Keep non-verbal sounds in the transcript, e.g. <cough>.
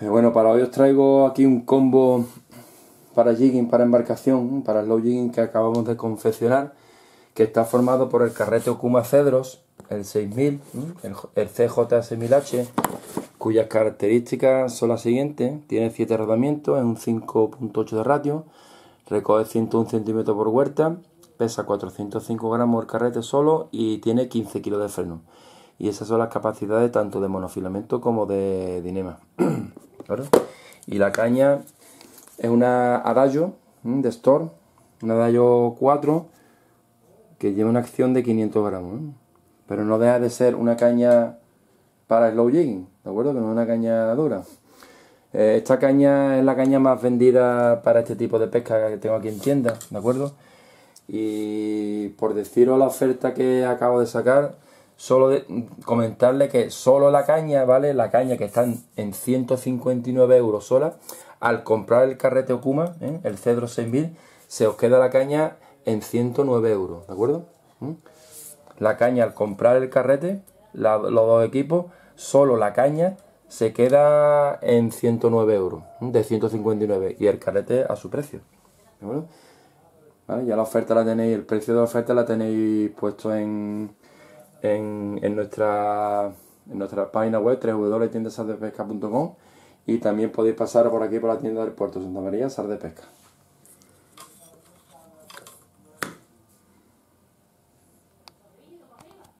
Eh, bueno, para hoy os traigo aquí un combo para jigging, para embarcación, para low jigging que acabamos de confeccionar, que está formado por el carrete Okuma Cedros, el 6000, el CJ6000H, cuyas características son las siguientes. Tiene 7 rodamientos, es un 5.8 de ratio, recoge 101 centímetros por huerta, pesa 405 gramos el carrete solo y tiene 15 kilos de freno. Y esas son las capacidades tanto de monofilamento como de dinema. <clears throat> Y la caña es una Adagio de Storm, una Adagio 4 que lleva una acción de 500 gramos. Pero no deja de ser una caña para slow jigging, ¿de acuerdo? Que no es una caña dura. Eh, esta caña es la caña más vendida para este tipo de pesca que tengo aquí en tienda, ¿de acuerdo? Y por deciros la oferta que acabo de sacar, solo de, comentarle que solo la caña, ¿vale? La caña que está en, 159 euros sola, al comprar el carrete Okuma, ¿eh? el Cedro 6000, se os queda la caña en 109 euros, ¿de acuerdo? ¿Mm? La caña al comprar el carrete, los dos equipos, solo la caña se queda en 109 euros, de 159, y el carrete a su precio, ¿de acuerdo? Ya la oferta la tenéis, el precio de la oferta la tenéis puesto en, en, nuestra, en nuestra página web www.tiendasardepesca.com y también podéis pasar por aquí por la tienda del puerto Santa María de Pesca.